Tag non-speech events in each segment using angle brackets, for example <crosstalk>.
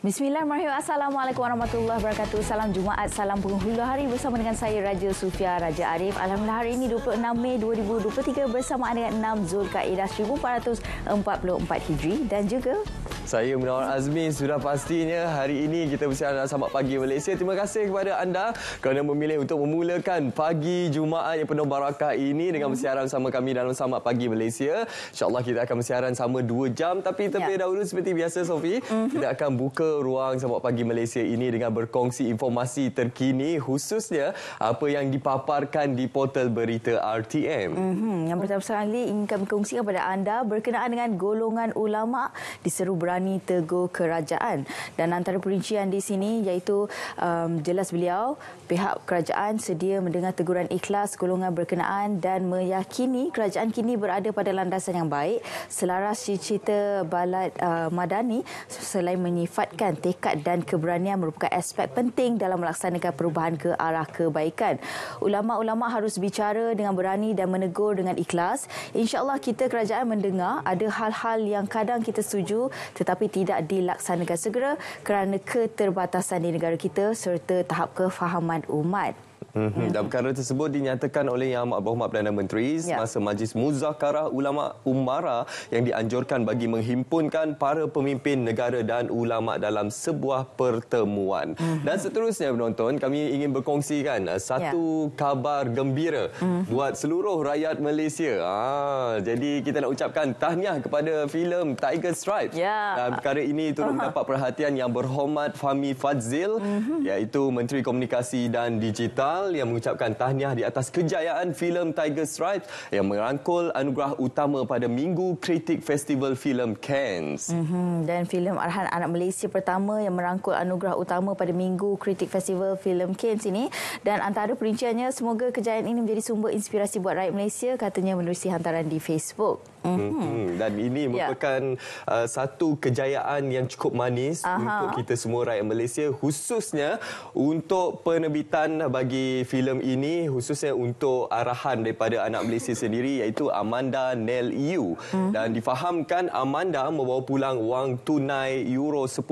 Bismillahirrahmanirrahim. Assalamualaikum warahmatullahi wabarakatuh. Salam Jumaat, salam penghulu hari bersama dengan saya Raja Sufia Raja Arif. Alhamdulillah hari ini 26 Mei 2023 bersama dengan 6 Zulkaidah 1444 Hijri dan juga saya Munawar Azmi sudah pastinya hari ini kita bersiaran dalam Selamat Pagi Malaysia. Terima kasih kepada anda kerana memilih untuk memulakan pagi Jumaat yang penuh barakah ini dengan bersiaran sama kami dalam Selamat Pagi Malaysia. InsyaAllah kita akan bersiaran sama 2 jam tapi terlebih ya. dahulu seperti biasa Sofi, mhm. kita akan buka ruang Selamat Pagi Malaysia ini dengan berkongsi informasi terkini khususnya apa yang dipaparkan di portal berita RTM. Mm-hmm. Yang pertama sekali ingin kami kongsikan kepada anda berkenaan dengan golongan ulama diseru berani Rohani Teguh Kerajaan dan antara perincian di sini iaitu um, jelas beliau pihak kerajaan sedia mendengar teguran ikhlas golongan berkenaan dan meyakini kerajaan kini berada pada landasan yang baik selaras cita-cita balat uh, madani selain menyifatkan tekad dan keberanian merupakan aspek penting dalam melaksanakan perubahan ke arah kebaikan ulama-ulama harus bicara dengan berani dan menegur dengan ikhlas insyaallah kita kerajaan mendengar ada hal-hal yang kadang kita setuju tetapi tetapi tidak dilaksanakan segera kerana keterbatasan di negara kita serta tahap kefahaman umat. Mm-hmm. Dan perkara tersebut dinyatakan oleh Yang Amat Berhormat Perdana Menteri yeah. semasa majlis muzakarah ulama umara yang dianjurkan bagi menghimpunkan para pemimpin negara dan ulama dalam sebuah pertemuan. Mm-hmm. Dan seterusnya penonton, kami ingin berkongsikan uh, satu yeah. kabar gembira mm-hmm. buat seluruh rakyat Malaysia. Ah, jadi kita nak ucapkan tahniah kepada filem Tiger Stripes. Yeah. Dan perkara ini turut uh-huh. mendapat perhatian yang berhormat Fahmi Fadzil mm-hmm. iaitu Menteri Komunikasi dan Digital Kamal yang mengucapkan tahniah di atas kejayaan filem Tiger Stripes yang merangkul anugerah utama pada Minggu Kritik Festival Filem Cannes. Mm-hmm. Dan filem arahan anak Malaysia pertama yang merangkul anugerah utama pada Minggu Kritik Festival Filem Cannes ini dan antara perinciannya semoga kejayaan ini menjadi sumber inspirasi buat rakyat Malaysia katanya menerusi hantaran di Facebook. Mm-hmm. Dan ini ya. merupakan yeah. uh, satu kejayaan yang cukup manis Aha. untuk kita semua rakyat Malaysia khususnya untuk penerbitan bagi filem ini khususnya untuk arahan daripada anak Malaysia sendiri iaitu Amanda Nell Yu. Mm-hmm. Dan difahamkan Amanda membawa pulang wang tunai euro 10,000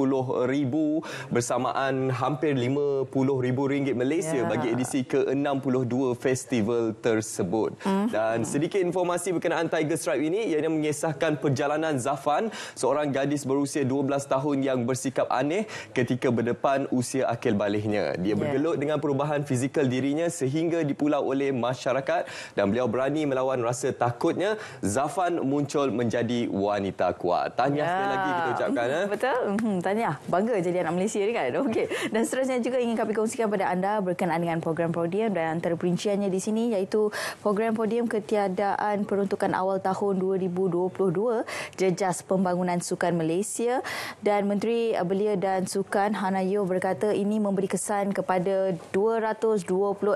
bersamaan hampir 50 ribu ringgit Malaysia yeah. bagi edisi ke-62 festival tersebut. Mm-hmm. Dan sedikit informasi berkenaan Tiger Stripe ini ini ianya mengisahkan perjalanan Zafan, seorang gadis berusia 12 tahun yang bersikap aneh ketika berdepan usia akil baliknya. Dia ya. bergelut yeah. dengan perubahan fizikal dirinya sehingga dipulau oleh masyarakat dan beliau berani melawan rasa takutnya, Zafan muncul menjadi wanita kuat. Tanya yeah. sekali ya. lagi kita ucapkan. Mm, <laughs> betul. Hmm, tanya. Bangga jadi anak Malaysia ni kan. Okey. Dan seterusnya juga ingin kami kongsikan kepada anda berkenaan dengan program Podium dan antara perinciannya di sini iaitu program Podium Ketiadaan Peruntukan Awal Tahun 2020 2022 Jejas Pembangunan Sukan Malaysia dan Menteri Belia dan Sukan Hanayo berkata ini memberi kesan kepada 220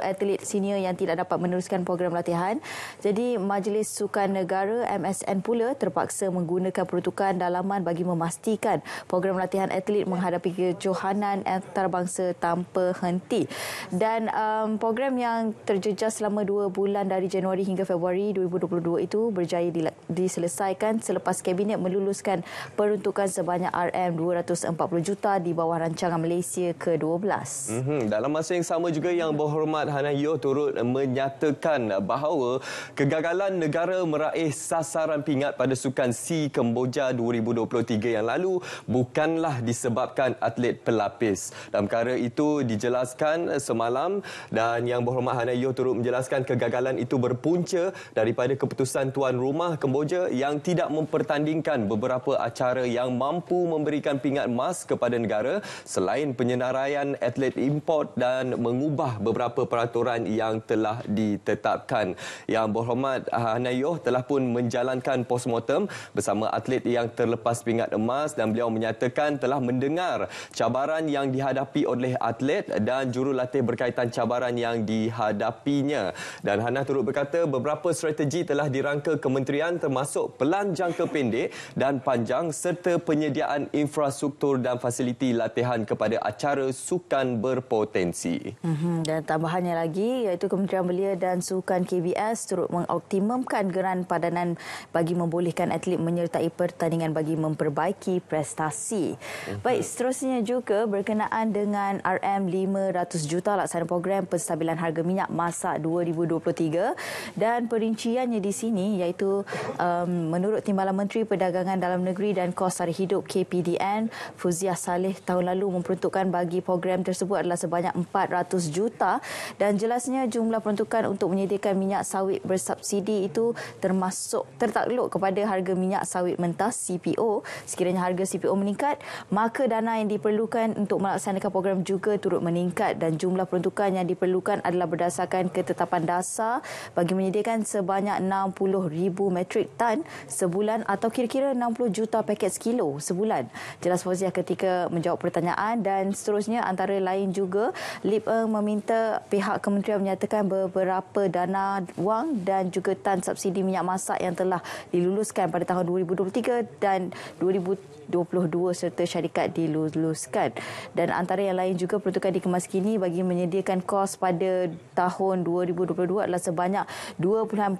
atlet senior yang tidak dapat meneruskan program latihan. Jadi Majlis Sukan Negara MSN pula terpaksa menggunakan peruntukan dalaman bagi memastikan program latihan atlet menghadapi kejohanan antarabangsa tanpa henti. Dan um, program yang terjejas selama dua bulan dari Januari hingga Februari 2022 itu berjaya dilaksanakan diselesaikan selepas kabinet meluluskan peruntukan sebanyak RM240 juta di bawah rancangan Malaysia ke-12. Mm-hmm. Dalam masa yang sama juga yang berhormat Hana Yeo turut menyatakan bahawa kegagalan negara meraih sasaran pingat pada sukan C Kemboja 2023 yang lalu bukanlah disebabkan atlet pelapis. Dalam perkara itu dijelaskan semalam dan yang berhormat Hana Yeo turut menjelaskan kegagalan itu berpunca daripada keputusan tuan rumah Kemboja Kamboja yang tidak mempertandingkan beberapa acara yang mampu memberikan pingat emas kepada negara selain penyenaraian atlet import dan mengubah beberapa peraturan yang telah ditetapkan. Yang berhormat Hanayoh telah pun menjalankan postmortem bersama atlet yang terlepas pingat emas dan beliau menyatakan telah mendengar cabaran yang dihadapi oleh atlet dan jurulatih berkaitan cabaran yang dihadapinya. Dan Hana turut berkata beberapa strategi telah dirangka kementerian termasuk pelan jangka pendek dan panjang serta penyediaan infrastruktur dan fasiliti latihan kepada acara sukan berpotensi. Mhm, dan tambahannya lagi iaitu Kementerian Belia dan Sukan KBS turut mengoptimumkan geran padanan bagi membolehkan atlet menyertai pertandingan bagi memperbaiki prestasi. Mhm. Baik, seterusnya juga berkenaan dengan RM500 juta laksana program penstabilan harga minyak masa 2023 dan perinciannya di sini iaitu um, menurut Timbalan Menteri Perdagangan Dalam Negeri dan Kos Sara Hidup KPDN, Fuziah Saleh tahun lalu memperuntukkan bagi program tersebut adalah sebanyak 400 juta dan jelasnya jumlah peruntukan untuk menyediakan minyak sawit bersubsidi itu termasuk tertakluk kepada harga minyak sawit mentah CPO. Sekiranya harga CPO meningkat, maka dana yang diperlukan untuk melaksanakan program juga turut meningkat dan jumlah peruntukan yang diperlukan adalah berdasarkan ketetapan dasar bagi menyediakan sebanyak 60 ribu metrik metrik tan sebulan atau kira-kira 60 juta paket sekilo sebulan. Jelas Fauzia ketika menjawab pertanyaan dan seterusnya antara lain juga Lip Eng meminta pihak kementerian menyatakan beberapa dana wang dan juga tan subsidi minyak masak yang telah diluluskan pada tahun 2023 dan 2023 22 serta syarikat diluluskan. Dan antara yang lain juga peruntukan dikemas kini bagi menyediakan kos pada tahun 2022 adalah sebanyak 2.42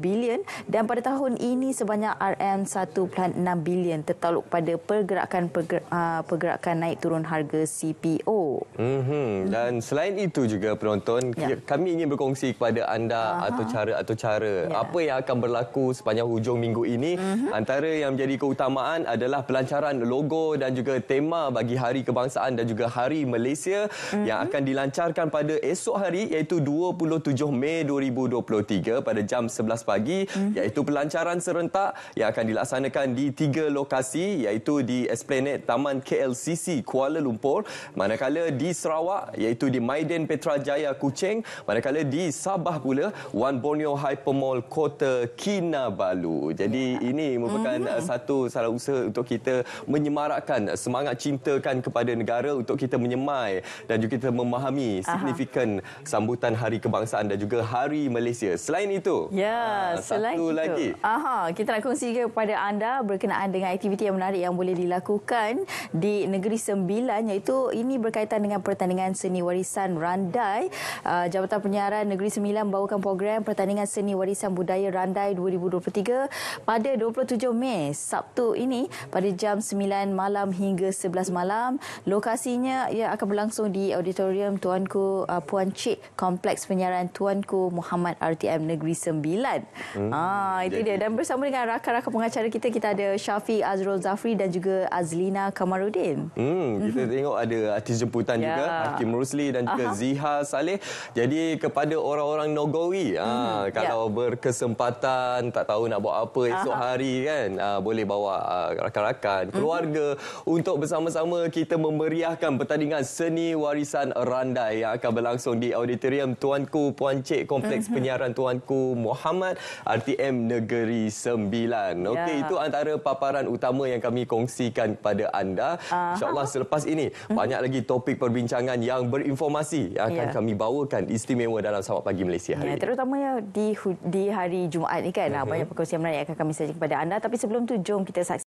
bilion dan pada tahun ini sebanyak RM1.6 bilion tertaluk pada pergerakan ah, pergerakan naik turun harga CPO. Mm-hmm. Dan selain itu juga penonton, ya. kami ingin berkongsi kepada anda Aha. atau cara atau cara ya. apa yang akan berlaku sepanjang hujung minggu ini. Mm-hmm. Antara yang menjadi keutamaan adalah adalah pelancaran logo dan juga tema bagi Hari Kebangsaan dan juga Hari Malaysia mm-hmm. yang akan dilancarkan pada esok hari iaitu 27 Mei 2023 pada jam 11 pagi mm-hmm. iaitu pelancaran serentak yang akan dilaksanakan di tiga lokasi iaitu di Esplanade Taman KLCC Kuala Lumpur manakala di Sarawak iaitu di Maiden Petrajaya Kuching manakala di Sabah pula One Borneo Hypermall Kota Kinabalu. Jadi ya. ini merupakan mm-hmm. satu salah usaha untuk kita menyemarakkan eh, semangat cintakan kepada negara untuk kita menyemai dan juga kita memahami signifikan Aha. sambutan Hari Kebangsaan dan juga Hari Malaysia. Selain itu, ya, aa, ah, selain satu itu. lagi. Aha, kita nak kongsi kepada anda berkenaan dengan aktiviti yang menarik yang boleh dilakukan di Negeri Sembilan iaitu ini berkaitan dengan pertandingan seni warisan Randai. Ah, Jabatan Penyiaran Negeri Sembilan membawakan program pertandingan seni warisan budaya Randai 2023 pada 27 Mei Sabtu ini pada jam 9 malam hingga 11 malam. Lokasinya ia akan berlangsung di auditorium Tuanku uh, Puan Cik Kompleks Penyiaran Tuanku Muhammad RTM Negeri Sembilan. Hmm. Ah, itu dia. Dan bersama dengan rakan-rakan pengacara kita, kita ada Syafiq Azrul Zafri dan juga Azlina Kamarudin. Hmm, kita mhm. tengok ada artis jemputan yeah. juga, Hakim Rusli dan juga Aha. Ziha Saleh. Jadi kepada orang-orang Nogowi, hmm. ah, mhm. ya. kalau yeah. berkesempatan, tak tahu nak buat apa esok Aha. hari kan, ah, boleh bawa ah, rakan-rakan, mhm. keluarga mm-hmm. untuk bersama-sama kita memeriahkan pertandingan seni warisan randai yang akan berlangsung di auditorium Tuanku Puan Cik Kompleks mm-hmm. Penyiaran Tuanku Muhammad RTM Negeri Sembilan. Ya. Okey, itu antara paparan utama yang kami kongsikan kepada anda. Uh-huh. InsyaAllah selepas ini mm-hmm. banyak lagi topik perbincangan yang berinformasi yang akan yeah. kami bawakan istimewa dalam Sabat Pagi Malaysia hari yeah, ini. Terutamanya di, di hari Jumaat ini kan mm-hmm. banyak perkongsian menarik akan kami sajikan kepada anda. Tapi sebelum itu, jom kita saksikan.